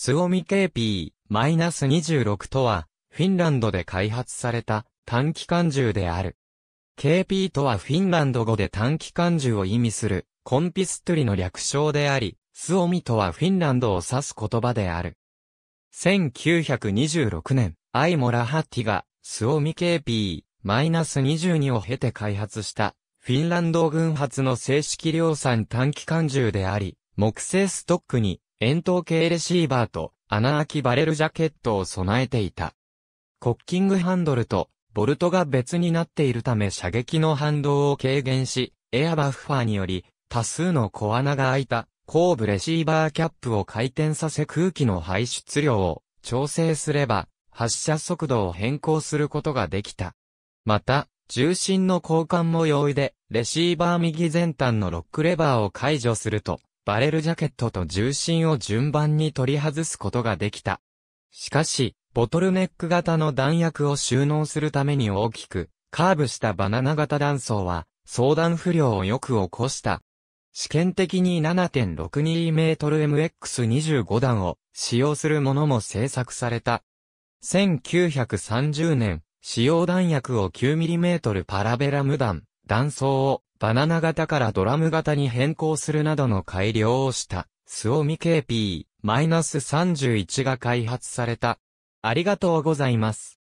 スオミ KP-26 とは、フィンランドで開発された短期間銃である。KP とはフィンランド語で短期間銃を意味する、コンピストリの略称であり、スオミとはフィンランドを指す言葉である。1926年、アイモラハッティが、スオミ KP-22 を経て開発した、フィンランド軍発の正式量産短期間銃であり、木製ストックに円筒形レシーバーと穴開きバレルジャケットを備えていた。コッキングハンドルとボルトが別になっているため射撃の反動を軽減し、エアバッファーにより多数の小穴が開いた後部レシーバーキャップを回転させ空気の排出量を調整すれば発射速度を変更することができた。また、重心の交換も容易で、レシーバー右前端のロックレバーを解除すると、バレルジャケットと重心を順番に取り外すことができた。しかし、ボトルネック型の弾薬を収納するために大きく、カーブしたバナナ型弾倉は、相談不良をよく起こした。試験的に 7.62mmMX25 弾を使用するものも製作された。1930年、使用弾薬を 9mm パラベラム弾、弾倉をバナナ型からドラム型に変更するなどの改良をした、スオミ KP-31 が開発された。ありがとうございます。